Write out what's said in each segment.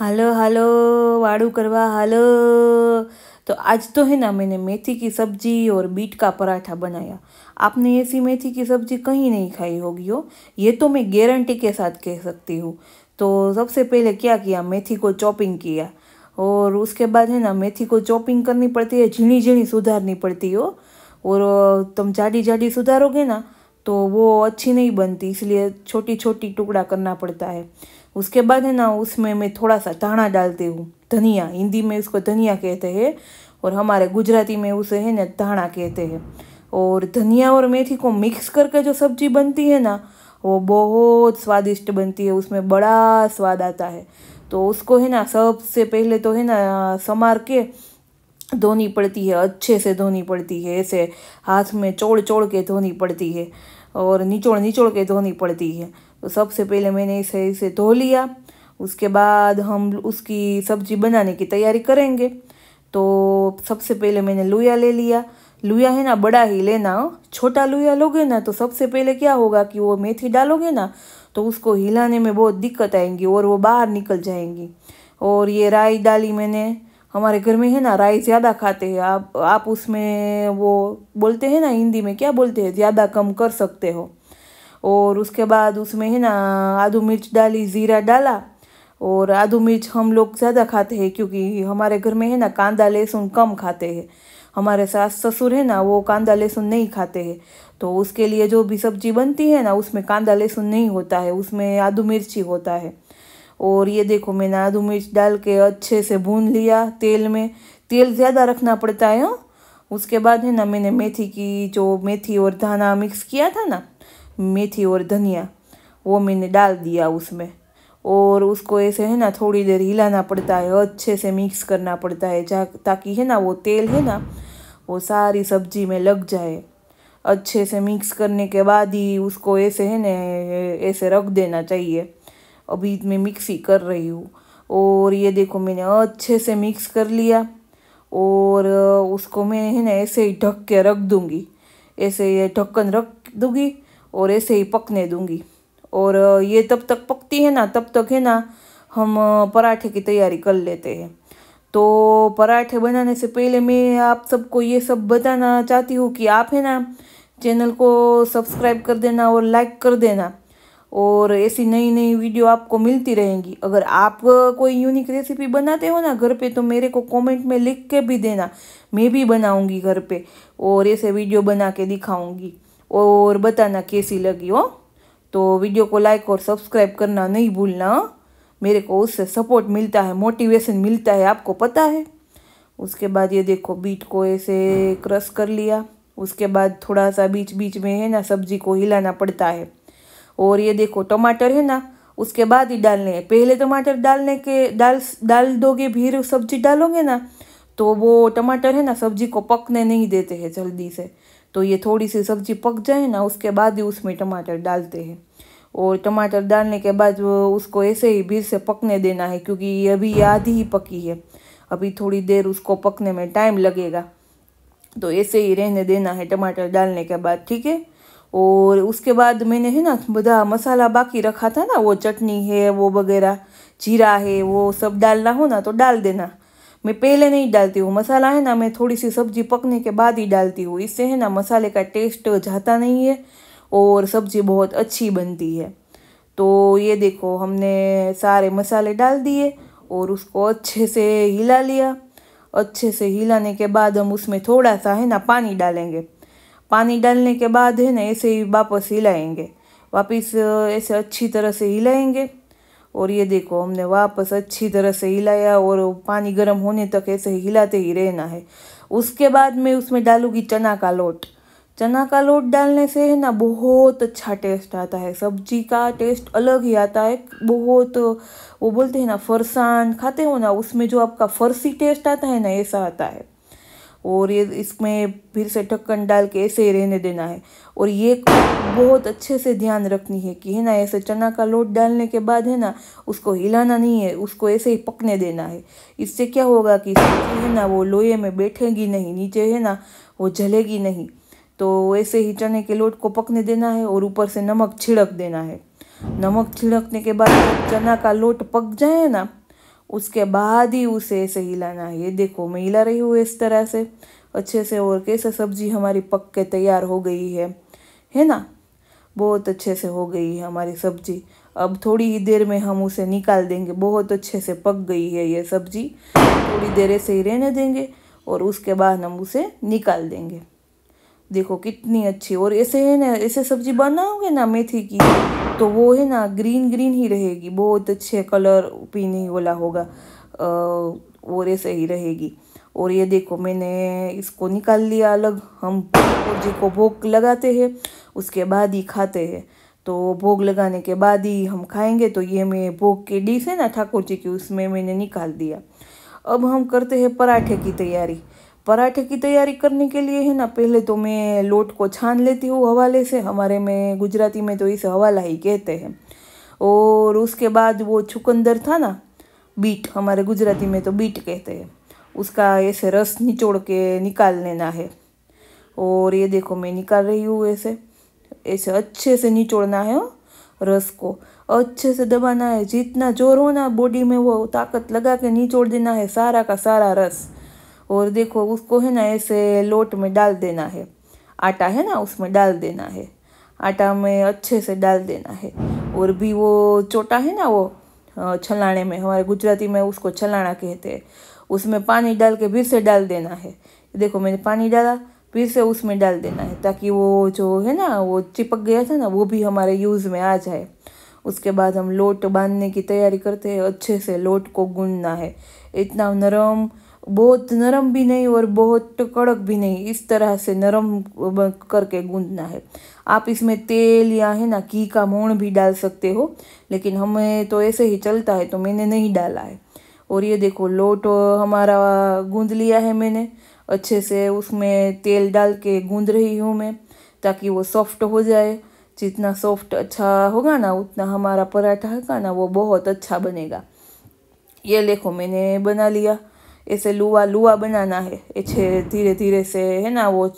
Hello hello वाड़ू करवा hello तो आज तो है ना मैंने मेथी की सब्जी और बीट का पराठा बनाया आपने ऐसी मेथी की सब्जी कहीं नहीं खाई होगी हो ये तो मैं गारंटी के साथ कह सकती हूँ तो सबसे पहले क्या किया मेथी को चॉपिंग किया और उसके बाद है ना मेथी को चॉपिंग करनी पड़ती है झीणी झीणी सुधारनी पड़ती हो और तुम जाडी जाडी सुधारोगे ना तो वो अच्छी नहीं बनती इसलिए छोटी छोटी टुकड़ा करना पड़ता है उसके बाद है ना उसमें मैं थोड़ा सा धाना डालती हूँ धनिया हिंदी में उसको धनिया कहते हैं और हमारे गुजराती में उसे है ना धाना कहते हैं और धनिया और मेथी को मिक्स करके जो सब्जी बनती है ना वो बहुत स्वादिष्ट बनती है उसमें बड़ा स्वाद आता है तो उसको है ना सबसे पहले तो है ना संवार के धोनी पड़ती है अच्छे से धोनी पड़ती है ऐसे हाथ में चोड़ चोड़ के धोनी पड़ती है और निचोड़ निचोड़ के धोनी पड़ती है तो सबसे पहले मैंने इसे इसे धो लिया उसके बाद हम उसकी सब्जी बनाने की तैयारी करेंगे तो सबसे पहले मैंने लोया ले लिया लुया है ना बड़ा ही लेना छोटा लुया लोगे ना तो सबसे पहले क्या होगा कि वो मेथी डालोगे ना तो उसको हिलाने में बहुत दिक्कत आएंगी और वो बाहर निकल जाएंगी और ये राई डाली मैंने हमारे घर में है ना राई ज़्यादा खाते हैं आप आप उसमें वो बोलते हैं ना हिंदी में क्या बोलते हैं ज़्यादा कम कर सकते हो और उसके बाद उसमें है ना आधू मिर्च डाली ज़ीरा डाला और आधू मिर्च हम लोग ज़्यादा खाते हैं क्योंकि हमारे घर में है ना कांदा लहसुन कम खाते हैं हमारे सास ससुर है ना वो कांदा लहसुन नहीं खाते हैं तो उसके लिए जो भी सब्जी बनती है ना उसमें कांदा लहसुन नहीं होता है उसमें आदू मिर्च ही होता है और ये देखो मैंने आदू मिर्च डाल के अच्छे से भून लिया तेल में तेल ज़्यादा रखना पड़ता है हाँ। उसके बाद है ना मैंने मेथी की जो मेथी और धाना मिक्स किया था ना मेथी और धनिया वो मैंने डाल दिया उसमें और उसको ऐसे है ना थोड़ी देर हिलाना पड़ता है अच्छे से मिक्स करना पड़ता है ताकि है ना वो तेल है ना वो सारी सब्जी में लग जाए अच्छे से मिक्स करने के बाद ही उसको ऐसे है ना ऐसे रख देना चाहिए अभी मैं मिक्सी कर रही हूँ और ये देखो मैंने अच्छे से मिक्स कर लिया और उसको मैं है ना ऐसे ही ढक के रख दूँगी ऐसे ये ढक्कन रख दूँगी और ऐसे ही पकने दूंगी और ये तब तक पकती है ना तब तक है ना हम पराठे की तैयारी कर लेते हैं तो पराठे बनाने से पहले मैं आप सबको ये सब बताना चाहती हूँ कि आप है ना चैनल को सब्सक्राइब कर देना और लाइक कर देना और ऐसी नई नई वीडियो आपको मिलती रहेंगी अगर आप कोई यूनिक रेसिपी बनाते हो ना घर पे तो मेरे को कमेंट में लिख के भी देना मैं भी बनाऊंगी घर पे और ऐसे वीडियो बना के दिखाऊंगी और बताना कैसी लगी हो तो वीडियो को लाइक और सब्सक्राइब करना नहीं भूलना मेरे को उससे सपोर्ट मिलता है मोटिवेशन मिलता है आपको पता है उसके बाद ये देखो बीट को ऐसे क्रश कर लिया उसके बाद थोड़ा सा बीच बीच में है ना सब्जी को हिलाना पड़ता है और ये देखो टमाटर है ना उसके बाद ही डालने हैं पहले टमाटर डालने के डाल डाल दोगे फिर सब्जी डालोगे ना तो वो टमाटर है ना सब्जी को पकने नहीं देते हैं जल्दी से तो ये थोड़ी सी सब्जी पक जाए ना उसके बाद ही उसमें टमाटर डालते हैं और टमाटर डालने के बाद उसको ऐसे ही बीज से पकने देना है क्योंकि ये अभी आधी ही पकी है अभी थोड़ी देर उसको पकने में टाइम लगेगा तो ऐसे ही रहने देना है टमाटर डालने के बाद ठीक है और उसके बाद मैंने है ना बधा मसाला बाकी रखा था ना वो चटनी है वो वगैरह जीरा है वो सब डालना हो ना तो डाल देना मैं पहले नहीं डालती हूँ मसाला है ना मैं थोड़ी सी सब्ज़ी पकने के बाद ही डालती हूँ इससे है ना मसाले का टेस्ट जाता नहीं है और सब्ज़ी बहुत अच्छी बनती है तो ये देखो हमने सारे मसाले डाल दिए और उसको अच्छे से हिला लिया अच्छे से हिलाने के बाद हम उसमें थोड़ा सा है ना पानी डालेंगे पानी डालने के बाद है ना ऐसे ही वापस हिलाएंगे वापस ऐसे अच्छी तरह से हिलाएंगे और ये देखो हमने वापस अच्छी तरह से हिलाया और पानी गर्म होने तक ऐसे हिलाते ही रहना है उसके बाद मैं उसमें डालूँगी चना का लोट चना का लोट डालने से है ना बहुत अच्छा टेस्ट आता है सब्जी का टेस्ट अलग ही आता है बहुत वो बोलते हैं ना फरसान खाते हो ना उसमें जो आपका फरसी टेस्ट आता है ना ऐसा आता है और ये इसमें फिर से ढक्कन डाल के ऐसे ही रहने देना है और ये बहुत अच्छे से ध्यान रखनी है कि है ना ऐसे चना का लोट डालने के बाद है ना उसको हिलाना नहीं है उसको ऐसे ही पकने देना है इससे क्या होगा कि है ना वो लोहे में बैठेगी नहीं नीचे है ना वो जलेगी नहीं तो ऐसे ही चने के लोट को पकने देना है और ऊपर से नमक छिड़क देना है नमक छिड़कने के बाद चना का लोट पक जाए ना उसके बाद ही उसे ऐसे हिलाना है ये देखो मैं हिला रही हूँ इस तरह से अच्छे से और कैसे सब्जी हमारी पक के तैयार हो गई है है ना बहुत अच्छे से हो गई है हमारी सब्जी अब थोड़ी ही देर में हम उसे निकाल देंगे बहुत अच्छे से पक गई है ये सब्जी थोड़ी देर ऐसे ही रहने देंगे और उसके बाद हम उसे निकाल देंगे देखो कितनी अच्छी और ऐसे है ना ऐसे सब्जी बनाओगे ना मेथी की तो वो है ना ग्रीन ग्रीन ही रहेगी बहुत अच्छे कलर पीने वाला होगा और ऐसे ही रहेगी और ये देखो मैंने इसको निकाल लिया अलग हम जी को भोग लगाते हैं उसके बाद ही खाते हैं तो भोग लगाने के बाद ही हम खाएंगे तो ये मैं भोग के डिश है ना ठाकुर जी की उसमें मैंने निकाल दिया अब हम करते हैं पराठे की तैयारी पराठे की तैयारी करने के लिए है ना पहले तो मैं लोट को छान लेती हूँ हवाले से हमारे में गुजराती में तो इसे हवाला ही कहते हैं और उसके बाद वो चुकंदर था ना बीट हमारे गुजराती में तो बीट कहते हैं उसका ऐसे रस निचोड़ के निकाल लेना है और ये देखो मैं निकाल रही हूँ ऐसे ऐसे अच्छे से निचोड़ना है हाँ, रस को अच्छे से दबाना है जितना जोर हो ना बॉडी में वो ताकत लगा के निचोड़ देना है सारा का सारा रस और देखो उसको है ना ऐसे लोट में डाल देना है आटा है ना उसमें डाल देना है आटा में अच्छे से डाल देना है और भी वो चोटा है ना वो छलाने में हमारे गुजराती में उसको छलाना कहते हैं उसमें पानी डाल के फिर से डाल देना है देखो मैंने पानी डाला फिर से उसमें डाल देना है ताकि वो जो है ना वो चिपक गया था ना वो भी हमारे यूज़ में आ जाए उसके बाद हम लोट बांधने की तैयारी करते हैं अच्छे से लोट को गूंदना है इतना नरम बहुत नरम भी नहीं और बहुत कड़क भी नहीं इस तरह से नरम करके गूंदना है आप इसमें तेल या है ना घी का मोण भी डाल सकते हो लेकिन हमें तो ऐसे ही चलता है तो मैंने नहीं डाला है और ये देखो लोट हमारा गूंद लिया है मैंने अच्छे से उसमें तेल डाल के गूंद रही हूँ मैं ताकि वो सॉफ्ट हो जाए जितना सॉफ्ट अच्छा होगा ना उतना हमारा पराठा है का ना वो बहुत अच्छा बनेगा ये देखो मैंने बना लिया ऐसे लुआ लुआ बनाना है ऐसे धीरे धीरे से है ना वो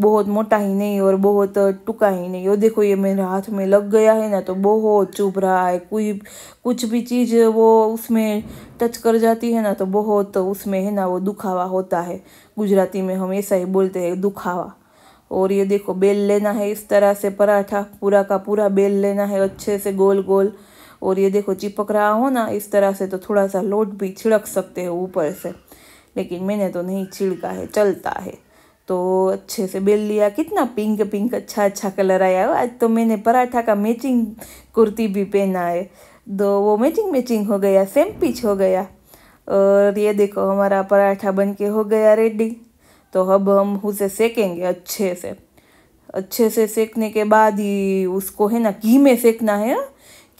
बहुत मोटा ही नहीं और बहुत टुका ही नहीं और देखो ये मेरे हाथ में लग गया है ना तो बहुत चुभ रहा है कोई कुछ भी चीज़ वो उसमें टच कर जाती है ना तो बहुत उसमें है ना वो दुखावा होता है गुजराती में हम ऐसा ही बोलते हैं दुखावा और ये देखो बेल लेना है इस तरह से पराठा पूरा का पूरा बेल लेना है अच्छे से गोल गोल और ये देखो चिपक रहा हो ना इस तरह से तो थोड़ा सा लोट भी छिड़क सकते हो ऊपर से लेकिन मैंने तो नहीं छिड़का है चलता है तो अच्छे से बेल लिया कितना पिंक पिंक अच्छा अच्छा कलर आया आज तो मैंने पराठा का मैचिंग कुर्ती भी पहना है तो वो मैचिंग मैचिंग हो गया सेम पिच हो गया और ये देखो हमारा पराठा बन के हो गया रेडी तो अब हम उसे सेकेंगे अच्छे से अच्छे से सेकने के बाद ही उसको है ना घी में सेकना है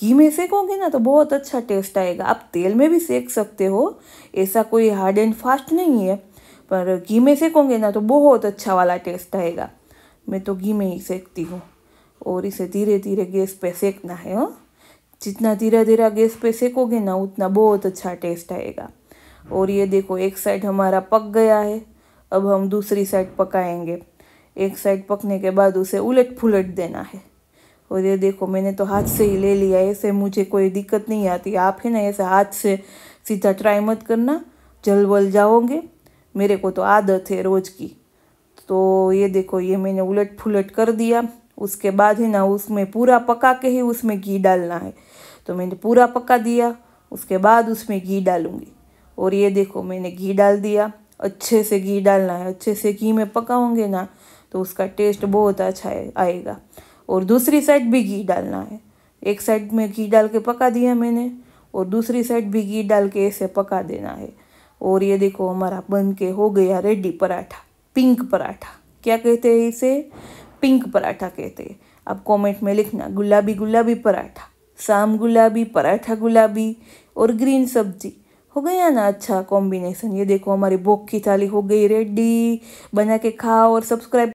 घी में सेकोगे ना तो बहुत अच्छा टेस्ट आएगा आप तेल में भी सेक सकते हो ऐसा कोई हार्ड एंड फास्ट नहीं है पर घी में सेकोगे ना तो बहुत अच्छा वाला टेस्ट आएगा मैं तो घी में ही सेकती हूँ और इसे धीरे धीरे गैस पे सेकना है हाँ जितना धीरे धीरे गैस पे सेकोगे ना उतना बहुत अच्छा टेस्ट आएगा और ये देखो एक साइड हमारा पक गया है अब हम दूसरी साइड पकाएंगे एक साइड पकने के बाद उसे उलट फुलट देना है और ये देखो मैंने तो हाथ से ही ले लिया ऐसे मुझे कोई दिक्कत नहीं आती आप है ना ऐसे हाथ से सीधा ट्राई मत करना जल बल जाओगे मेरे को तो आदत है रोज़ की तो ये देखो ये मैंने उलट फुलट कर दिया उसके बाद है ना उसमें पूरा पका के ही उसमें घी डालना है तो मैंने पूरा पका दिया उसके बाद उसमें घी डालूँगी और ये देखो मैंने घी डाल दिया अच्छे से घी डालना है अच्छे से घी में पकाओगे ना तो उसका टेस्ट बहुत अच्छा आएगा और दूसरी साइड भी घी डालना है एक साइड में घी डाल के पका दिया मैंने और दूसरी साइड भी घी डाल के ऐसे पका देना है और ये देखो हमारा बन के हो गया रेडी पराठा पिंक पराठा क्या कहते हैं इसे पिंक पराठा कहते हैं आप कमेंट में लिखना गुलाबी गुलाबी पराठा शाम गुलाबी पराठा गुलाबी और ग्रीन सब्जी हो गया ना अच्छा कॉम्बिनेशन ये देखो हमारी भोग की थाली हो गई रेडी बना के खाओ और सब्सक्राइब